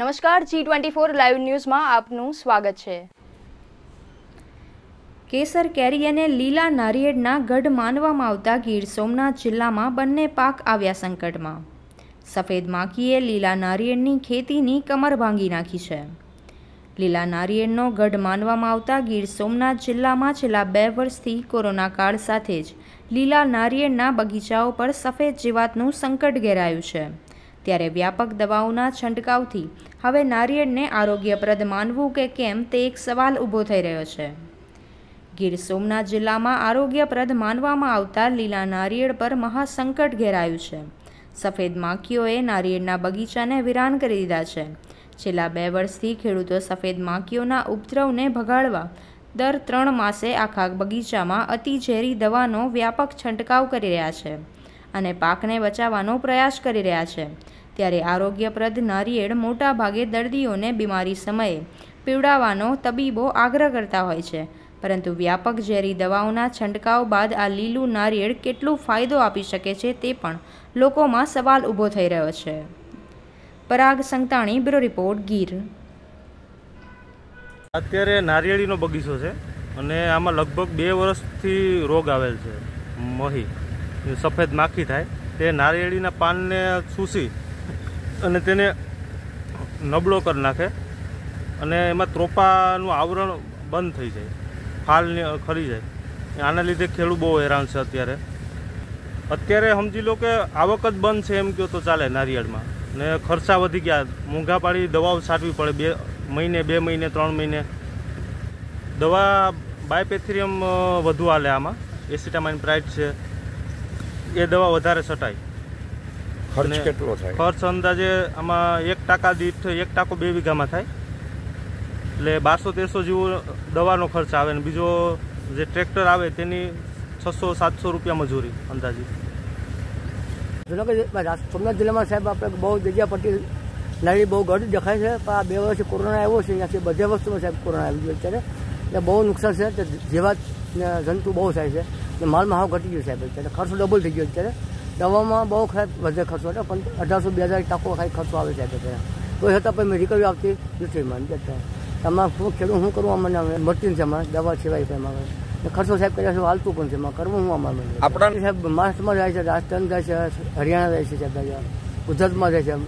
નમસ્કાર G twenty four live ન્યૂઝમાં આપનું સ્વાગત છે કેસર કેરી અને લીલા નારિયેળના ગઢ માનવામાં આવતા ગીર સોમનાથ જિલ્લામાં બંને પાક આવ્યા સંકટમાં સફેદ માખીએ લીલા નારિયેળની ખેતીની કમર ભાંગી નાખી છે લીલા નારિયેળનો ગઢ માનવામાં આવતા ગીર સોમનાથ જિલ્લામાં છેલ્લા બે વર્ષથી કોરોના કાળ સાથે જ લીલા નારિયેળના બગીચાઓ પર સફેદ જીવાતનું સંકટ ઘેરાયું છે ત્યારે વ્યાપક દવાઓના છંટકાવથી હવે નારિયેળને આરોગ્યપ્રદ માનવું કે કેમ તે એક સવાલ ઊભો થઈ રહ્યો છે ગીર સોમનાથ જિલ્લામાં આરોગ્યપ્રદ માનવામાં આવતા લીલા નારિયેળ પર મહાસંકટ ઘેરાયું છે સફેદ માખીઓએ નારિયેળના બગીચાને વિરાન કરી દીધા છે છેલ્લા બે વર્ષથી ખેડૂતો સફેદ માખીઓના ઉપદ્રવને ભગાડવા દર ત્રણ માસે આખા બગીચામાં અતિ ઝેરી દવાનો વ્યાપક છંટકાવ કરી રહ્યા છે અને પાકને બચાવવાનો પ્રયાસ કરી રહ્યા છે ત્યારે આરોગ્યપ્રદ નારિયેળ મોટાભાગે દર્દીઓને બીમારી સમયે પીવડાવવાનો તબીબો આગ્રહ કરતા હોય છે પરંતુ વ્યાપક ઝેરી દવાઓના છંટકાવ બાદ આ લીલું નારિયેળ કેટલો ફાયદો આપી શકે છે તે પણ લોકોમાં સવાલ ઊભો થઈ રહ્યો છે પરાગ સંતાણી બ્યુરો રિપોર્ટ ગીર અત્યારે નારિયેળીનો બગીચો છે અને આમાં લગભગ બે વર્ષથી રોગ આવેલ છે મહી સફેદ માખી થાય તે નારિયેળીના પાનને સૂસી અને તેને નબળો કરી નાખે અને એમાં ત્રોપાનું આવરણ બંધ થઈ જાય ફાલ ખરી જાય આના લીધે ખેડૂત બહુ હેરાન છે અત્યારે અત્યારે સમજી લો કે આવક જ બંધ છે એમ કહો તો ચાલે નારિયેળમાં ને ખર્ચા વધી ગયા મોંઘા પાડી દવાઓ સારવી પડે બે મહિને બે મહિને ત્રણ મહિને દવા બાયપેથિરિયમ વધુ હાલે આમાં એસિટામાઇન પ્રાઇટ છે એ દવા વધારે છટાય ખર્ચ કેટલો થાય ખર્ચ અંદાજે આમાં એક ટાકા દીઠ એક ટાકો બે વીઘામાં થાય એટલે બારસો તેરસો જેવો દવાનો ખર્ચ આવે ને બીજો જે ટ્રેક્ટર આવે તેની છસો સાતસો રૂપિયા મજૂરી અંદાજે જુનાગઢ સોમનાથ જિલ્લામાં સાહેબ આપણે બહુ જગ્યા પરથી લારી બહુ ઘટ દેખાય છે પણ આ બે વર્ષથી કોરોના આવ્યો છે ત્યાંથી બધી વસ્તુમાં સાહેબ કોરોના આવી ગયો અત્યારે એટલે બહુ નુકસાન છે જેવા જંતુ બહુ થાય છે माल महाव घटी गए साहब अत्यार खर्च डबल थी गए अत्य दवा में बहुत खराब वे खर्चो अठार सौ बजार टाको खाई खर्चो आए साहब अत्य तो यह तब मैं रिकवरी आती दूसरी मान अत खूब खेल शू करूँ मैंने मरती नहीं मैं दवा सीवाई खर्चो साहब कर फालतु कौन से मैं करूँ हूँ मैं साहब महाराष्ट्र में जाए राजस्थान जाए हरियाणा जाए साहब गुजरात में जाए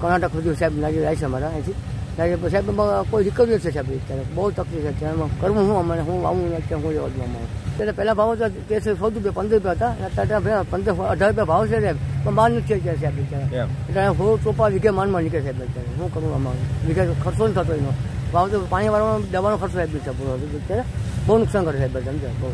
कर्नाटक सुधी साहब नाजी जाए मारा अँ साहब कोई रिकवरी नहीं साहब बहुत तकलीफ है करूँ हूँ मैंने हूँ आऊँ हूँ जवाब ત્યારે પહેલા ભાવ હતા તેરસો ચૌદ રૂપિયા પંદર રૂપિયા હતા અત્યારે પંદર અઢાર રૂપિયા ભાવ છે સાહેબ પણ માન નથી અત્યારે સાહેબ બિચારા એટલે હો ચોપા વીઘે માનમાં નીકળે સાહેબ અત્યારે શું કરું આમાં વીઘે ખર્ચો નથી થતો એનો ભાવ તો પાણી વાળવાનો દવાનો ખર્ચો સાહેબ બિચારા પૂરો હતો અત્યારે બહુ નુકસાન કરે સાહેબ બધા બહુ